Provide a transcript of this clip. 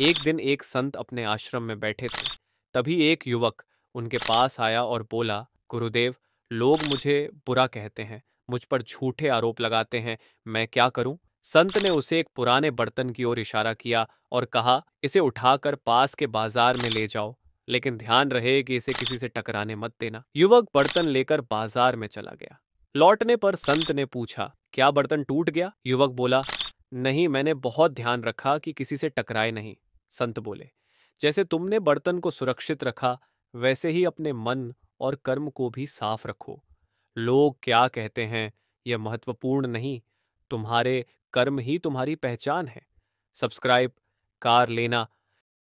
एक दिन एक संत अपने आश्रम में बैठे थे तभी एक युवक उनके पास आया और बोला गुरुदेव लोग मुझे बुरा कहते हैं मुझ पर झूठे आरोप लगाते हैं मैं क्या करूं संत ने उसे एक पुराने बर्तन की ओर इशारा किया और कहा इसे उठाकर पास के बाजार में ले जाओ लेकिन ध्यान रहे कि इसे किसी से टकराने मत देना युवक बर्तन लेकर बाजार में चला गया लौटने पर संत ने पूछा क्या बर्तन टूट गया युवक बोला नहीं मैंने बहुत ध्यान रखा कि किसी से टकराए नहीं संत बोले जैसे तुमने बर्तन को सुरक्षित रखा वैसे ही अपने मन और कर्म को भी साफ रखो लोग क्या कहते हैं यह महत्वपूर्ण नहीं तुम्हारे कर्म ही तुम्हारी पहचान है सब्सक्राइब कार लेना